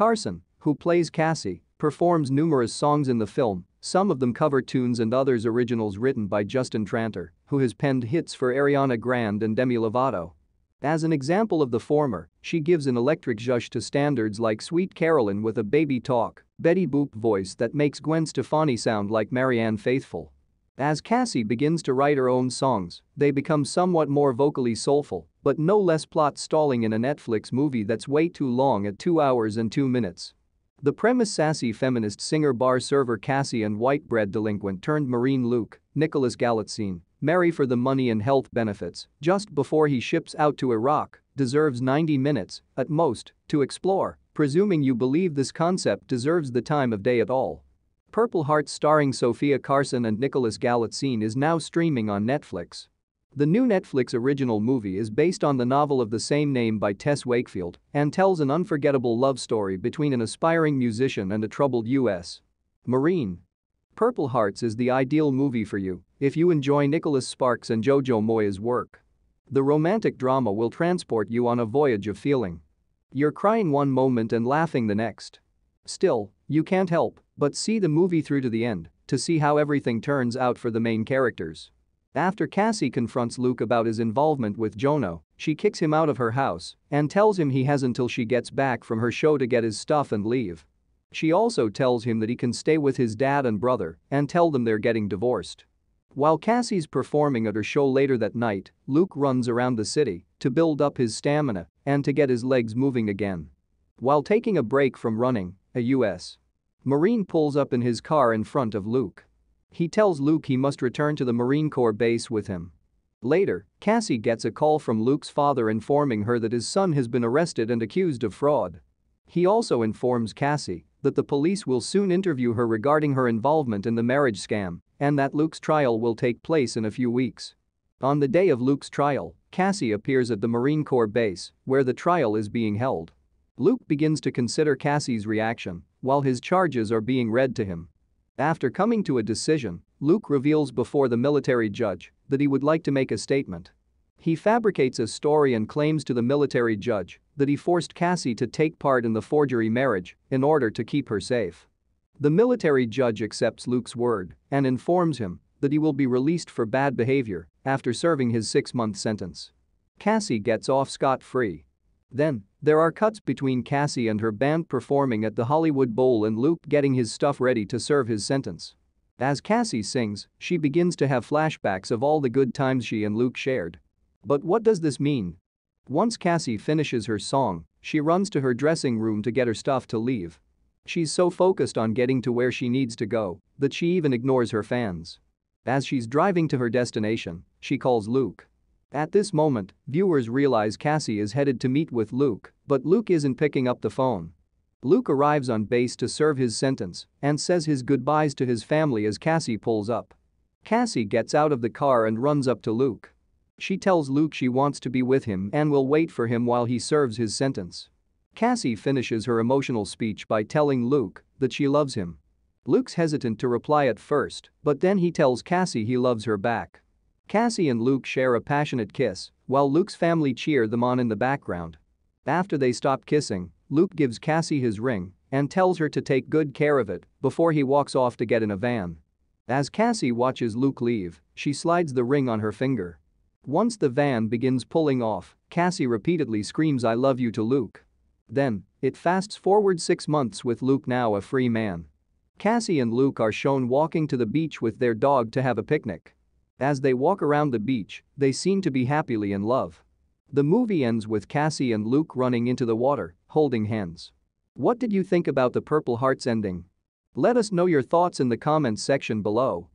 Carson, who plays Cassie, performs numerous songs in the film, some of them cover tunes and others originals written by Justin Tranter, who has penned hits for Ariana Grande and Demi Lovato. As an example of the former, she gives an electric zhush to standards like Sweet Carolyn with a baby talk, Betty Boop voice that makes Gwen Stefani sound like Marianne Faithful. As Cassie begins to write her own songs, they become somewhat more vocally soulful, but no less plot stalling in a Netflix movie that's way too long at 2 hours and 2 minutes. The premise sassy feminist singer bar server Cassie and white bread delinquent turned Marine Luke, Nicholas Galitzine, marry for the money and health benefits, just before he ships out to Iraq, deserves 90 minutes, at most, to explore, presuming you believe this concept deserves the time of day at all. Purple Heart starring Sophia Carson and Nicholas Galitzine is now streaming on Netflix. The new Netflix original movie is based on the novel of the same name by Tess Wakefield and tells an unforgettable love story between an aspiring musician and a troubled U.S. Marine. Purple Hearts is the ideal movie for you if you enjoy Nicholas Sparks and Jojo Moya's work. The romantic drama will transport you on a voyage of feeling. You're crying one moment and laughing the next. Still, you can't help but see the movie through to the end to see how everything turns out for the main characters. After Cassie confronts Luke about his involvement with Jono, she kicks him out of her house and tells him he has until she gets back from her show to get his stuff and leave. She also tells him that he can stay with his dad and brother and tell them they're getting divorced. While Cassie's performing at her show later that night, Luke runs around the city to build up his stamina and to get his legs moving again. While taking a break from running, a U.S. Marine pulls up in his car in front of Luke. He tells Luke he must return to the Marine Corps base with him. Later, Cassie gets a call from Luke's father informing her that his son has been arrested and accused of fraud. He also informs Cassie that the police will soon interview her regarding her involvement in the marriage scam and that Luke's trial will take place in a few weeks. On the day of Luke's trial, Cassie appears at the Marine Corps base where the trial is being held. Luke begins to consider Cassie's reaction while his charges are being read to him. After coming to a decision, Luke reveals before the military judge that he would like to make a statement. He fabricates a story and claims to the military judge that he forced Cassie to take part in the forgery marriage in order to keep her safe. The military judge accepts Luke's word and informs him that he will be released for bad behavior after serving his six-month sentence. Cassie gets off scot-free. Then, there are cuts between Cassie and her band performing at the Hollywood Bowl and Luke getting his stuff ready to serve his sentence. As Cassie sings, she begins to have flashbacks of all the good times she and Luke shared. But what does this mean? Once Cassie finishes her song, she runs to her dressing room to get her stuff to leave. She's so focused on getting to where she needs to go that she even ignores her fans. As she's driving to her destination, she calls Luke. At this moment, viewers realize Cassie is headed to meet with Luke, but Luke isn't picking up the phone. Luke arrives on base to serve his sentence and says his goodbyes to his family as Cassie pulls up. Cassie gets out of the car and runs up to Luke. She tells Luke she wants to be with him and will wait for him while he serves his sentence. Cassie finishes her emotional speech by telling Luke that she loves him. Luke's hesitant to reply at first, but then he tells Cassie he loves her back. Cassie and Luke share a passionate kiss, while Luke's family cheer them on in the background. After they stop kissing, Luke gives Cassie his ring and tells her to take good care of it before he walks off to get in a van. As Cassie watches Luke leave, she slides the ring on her finger. Once the van begins pulling off, Cassie repeatedly screams I love you to Luke. Then, it fasts forward six months with Luke now a free man. Cassie and Luke are shown walking to the beach with their dog to have a picnic. As they walk around the beach, they seem to be happily in love. The movie ends with Cassie and Luke running into the water, holding hands. What did you think about the Purple Hearts ending? Let us know your thoughts in the comments section below.